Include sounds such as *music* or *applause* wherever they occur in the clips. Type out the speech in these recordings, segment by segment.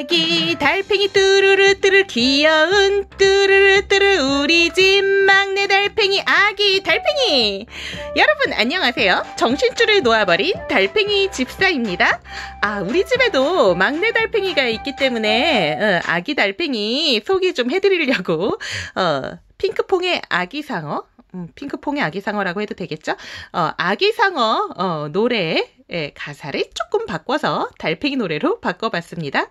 아기 달팽이 뚜루루 뚜루 귀여운 뚜루루 뚜루 우리 집 막내 달팽이 아기 달팽이 여러분 안녕하세요 정신줄을 놓아버린 달팽이 집사입니다 아 우리 집에도 막내 달팽이가 있기 때문에 어, 아기 달팽이 소개 좀 해드리려고 어, 핑크퐁의 아기 상어 음, 핑크퐁의 아기상어라고 해도 되겠죠? 어, 아기상어 어, 노래 예, 가사를 조금 바꿔서 달팽이 노래로 바꿔봤습니다.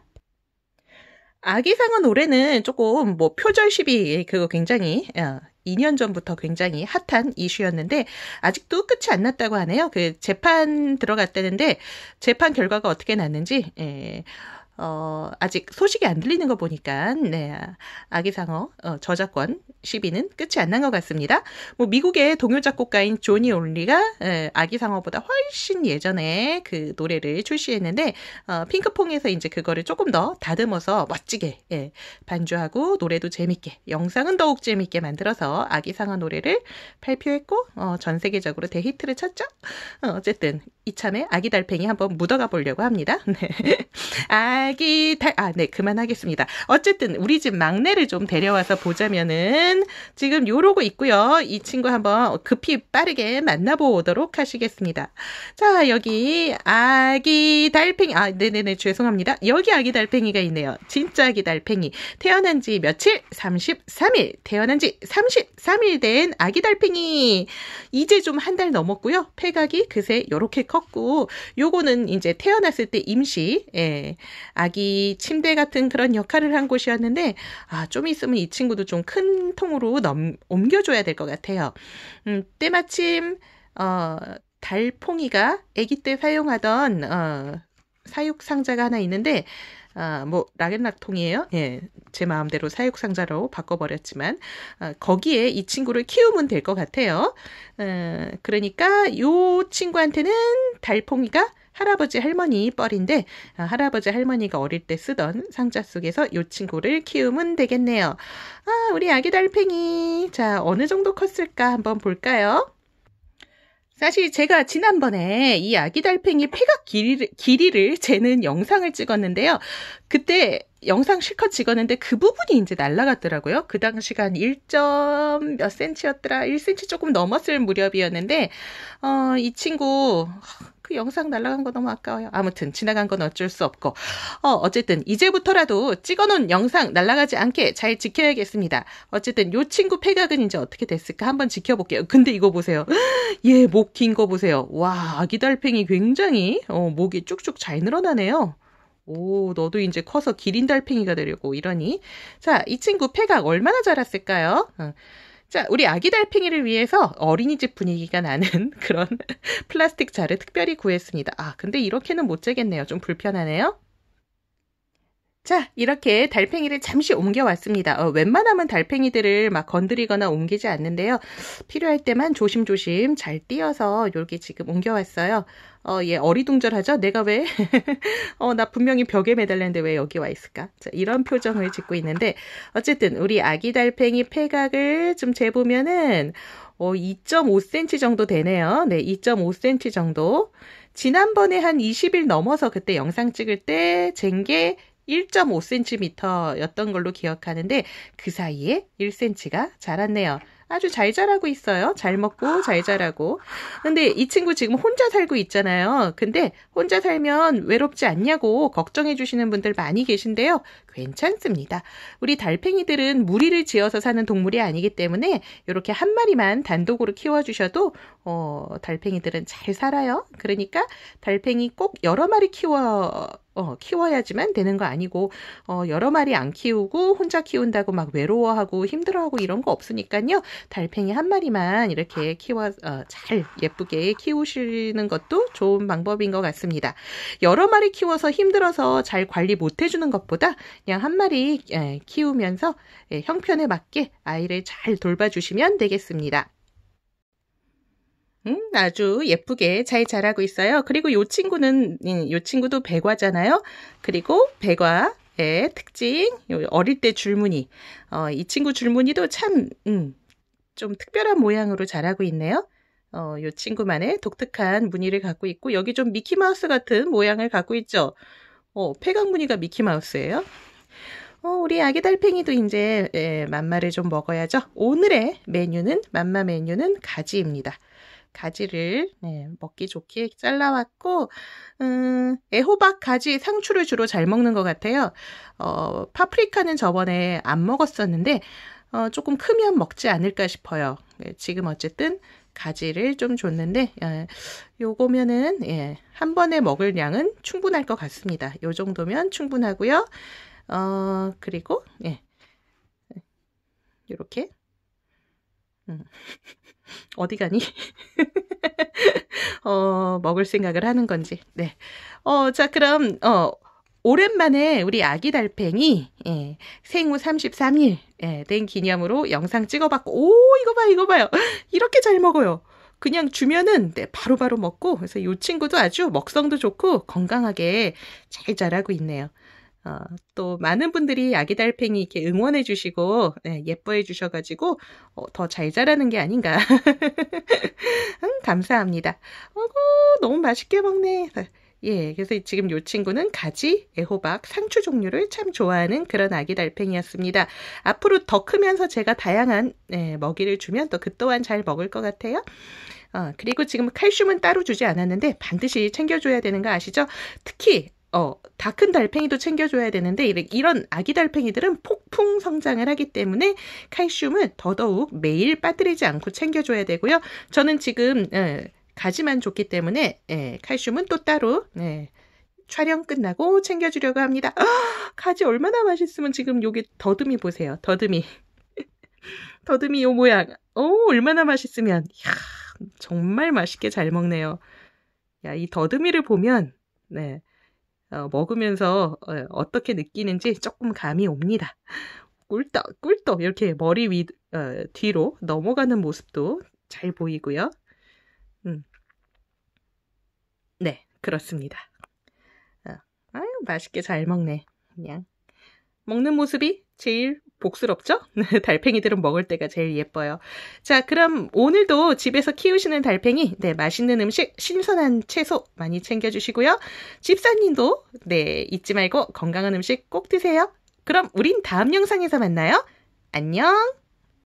아기상은 올해는 조금 뭐 표절 시비 그거 굉장히 2년 어, 전부터 굉장히 핫한 이슈였는데 아직도 끝이 안 났다고 하네요. 그 재판 들어갔다는데 재판 결과가 어떻게 났는지 예. 어, 아직 소식이 안 들리는 거 보니까, 네, 아기상어, 어, 저작권, 12는 끝이 안 난 것 같습니다. 뭐 미국의 동요 작곡가인 조니 올리가 아기 상어보다 훨씬 예전에 그 노래를 출시했는데 어, 핑크퐁에서 이제 그거를 조금 더 다듬어서 멋지게 예, 반주하고 노래도 재밌게 영상은 더욱 재밌게 만들어서 아기 상어 노래를 발표했고 어, 전 세계적으로 대히트를 쳤죠. 어, 쨌든 이참에 아기 달팽이 한번 묻어가 보려고 합니다. *laughs* 네. 아기 달아네 그만하겠습니다. 어쨌든 우리 집 막내를 좀 데려와서 보자면은. 일단은 지금 요러고 있고요. 이 친구 한번 급히 빠르게 만나보도록 하시겠습니다. 자, 여기 아기 달팽이, 아, 네네네, 죄송합니다. 여기 아기 달팽이가 있네요. 진짜 아기 달팽이. 태어난 지 며칠? 33일. 태어난 지 33일 된 아기 달팽이. 이제 좀 한 달 넘었고요. 폐각이 그새 요렇게 컸고, 요거는 이제 태어났을 때 임시, 예, 아기 침대 같은 그런 역할을 한 곳이었는데, 아, 좀 있으면 이 친구도 좀큰 통으로 넘, 옮겨줘야 될 것 같아요. 음, 때마침, 어, 달퐁이가 아기 때 사용하던, 어, 사육 상자가 하나 있는데, 아, 뭐, 락앤락통이에요. 예. 제 마음대로 사육상자로 바꿔버렸지만, 아, 거기에 이 친구를 키우면 될 것 같아요. 어, 그러니까 요 친구한테는 달퐁이가 할아버지 할머니 뻘인데 아, 할아버지 할머니가 어릴 때 쓰던 상자 속에서 요 친구를 키우면 되겠네요. 아, 우리 아기 달팽이. 자, 어느 정도 컸을까 한번 볼까요? 사실 제가 지난번에 이 아기 달팽이 폐각 길이를, 길이를 재는 영상을 찍었는데요. 그때 영상 실컷 찍었는데 그 부분이 이제 날라갔더라고요. 그 당시간 1몇 센치였더라. 1cm 조금 넘었을 무렵이었는데, 어, 이 친구, 그 영상 날라간 거 너무 아까워요. 아무튼 지나간 건 어쩔 수 없고 어, 어쨌든 이제부터라도 찍어놓은 영상 날라가지 않게 잘 지켜야겠습니다. 어쨌든 요 친구 폐각은 이제 어떻게 됐을까 한번 지켜볼게요. 근데 이거 보세요. *gasps* 예, 목 긴 거 보세요. 와, 아기 달팽이 굉장히 어, 목이 쭉쭉 잘 늘어나네요. 오, 너도 이제 커서 기린 달팽이가 되려고 이러니. 자, 이 친구 폐각 얼마나 자랐을까요? 어. 자, 우리 아기 달팽이를 위해서 어린이집 분위기가 나는 *laughs* 그런 플라스틱 자를 특별히 구했습니다. 아, 근데 이렇게는 못 재겠네요. 좀 불편하네요. 자, 이렇게 달팽이를 잠시 옮겨왔습니다. 어, 웬만하면 달팽이들을 막 건드리거나 옮기지 않는데요. 필요할 때만 조심조심 잘 띄어서 이렇게 지금 옮겨왔어요. 어, 얘 어리둥절하죠? 내가 왜? *laughs* 어, 나 분명히 벽에 매달렸는데 왜 여기 와 있을까? 자, 이런 표정을 짓고 있는데, 어쨌든 우리 아기 달팽이 폐각을 좀 재보면은, 어, 2.5cm 정도 되네요. 네, 2.5cm 정도. 지난번에 한 20일 넘어서 그때 영상 찍을 때 잰게 1.5cm였던 걸로 기억하는데 그 사이에 1cm가 자랐네요. 아주 잘 자라고 있어요. 잘 먹고 잘 자라고. 근데 이 친구 지금 혼자 살고 있잖아요. 근데 혼자 살면 외롭지 않냐고 걱정해 주시는 분들 많이 계신데요. 괜찮습니다. 우리 달팽이들은 무리를 지어서 사는 동물이 아니기 때문에 이렇게 한 마리만 단독으로 키워주셔도 어, 달팽이들은 잘 살아요. 그러니까 달팽이 꼭 여러 마리 키워 어, 키워야지만 되는 거 아니고 어, 여러 마리 안 키우고 혼자 키운다고 막 외로워하고 힘들어하고 이런 거 없으니까요. 달팽이 한 마리만 이렇게 키워 어, 잘 예쁘게 키우시는 것도 좋은 방법인 것 같습니다. 여러 마리 키워서 힘들어서 잘 관리 못 해주는 것보다 그냥 한 마리 예, 키우면서 예, 형편에 맞게 아이를 잘 돌봐주시면 되겠습니다. 음, 아주 예쁘게 잘 자라고 있어요. 그리고 요 친구는 요 친구도 백화잖아요. 그리고 백화 의 특징 어릴 때 줄무늬 어, 이 친구 줄무늬도 참좀 음, 특별한 모양으로 자라고 있네요. 어, 요 친구만의 독특한 무늬를 갖고 있고 여기 좀 미키마우스 같은 모양을 갖고 있죠. 어, 폐각 무늬가 미키마우스예요. 어, 우리 아기 달팽이도 이제 예, 맘마를 좀 먹어야죠. 오늘의 메뉴는 만마 메뉴는 가지입니다. 가지를 네, 먹기 좋게 잘라왔고 음, 애호박 가지 상추를 주로 잘 먹는 것 같아요. 어, 파프리카는 저번에 안 먹었었는데 어, 조금 크면 먹지 않을까 싶어요. 예, 지금 어쨌든 가지를 좀 줬는데 예, 요거면은 예, 한 번에 먹을 양은 충분할 것 같습니다. 요 정도면 충분하고요. 어, 그리고 예, 이렇게 음. *laughs* 어디 가니? 어, 먹을 생각을 하는 건지. 네. 어, 자, 그럼, 어, 오랜만에 우리 아기 달팽이 예, 생후 33일 예, 된 기념으로 영상 찍어봤고 오 이거 봐 이거 봐요 이렇게 잘 먹어요 그냥 주면은 네, 바로바로 먹고 그래서 이 친구도 아주 먹성도 좋고 건강하게 잘 자라고 있네요 어, 또 많은 분들이 아기 달팽이 이렇게 응원해 주시고 네, 예뻐해 주셔가지고 어, 더 잘 자라는 게 아닌가 음, *laughs* 감사합니다 너무 맛있게 먹네. 예, 그래서 지금 이 친구는 가지, 애호박, 상추 종류를 참 좋아하는 그런 아기 달팽이였습니다. 앞으로 더 크면서 제가 다양한 예, 먹이를 주면 또 그 또한 잘 먹을 것 같아요. 어, 그리고 지금 칼슘은 따로 주지 않았는데 반드시 챙겨줘야 되는 거 아시죠? 특히 어, 다 큰 달팽이도 챙겨줘야 되는데 이런 아기 달팽이들은 폭풍 성장을 하기 때문에 칼슘은 더더욱 매일 빠뜨리지 않고 챙겨줘야 되고요. 저는 지금 예, 가지만 좋기 때문에 예, 칼슘은 또 따로 예, 촬영 끝나고 챙겨주려고 합니다. 아, 가지 얼마나 맛있으면 지금 여기 더듬이 보세요. 더듬이. *laughs* 더듬이 요 모양. 오, 어, 얼마나 맛있으면. 이야, 정말 맛있게 잘 먹네요. 야, 이 더듬이를 보면, 네, 어, 먹으면서 어, 떻게 느끼는지 조금 감이 옵니다. 꿀떡, 꿀떡, 이렇게 머리 위, 어, 뒤로 넘어가는 모습도 잘 보이고요. 음, 네, 그렇습니다. 어, 아유, 맛있게 잘 먹네. 그냥. 먹는 모습이 제일 복스럽죠? *laughs* 달팽이들은 먹을 때가 제일 예뻐요. 자, 그럼 오늘도 집에서 키우시는 달팽이, 네, 맛있는 음식, 신선한 채소 많이 챙겨주시고요. 집사님도, 네, 잊지 말고 건강한 음식 꼭 드세요. 그럼 우린 다음 영상에서 만나요. 안녕!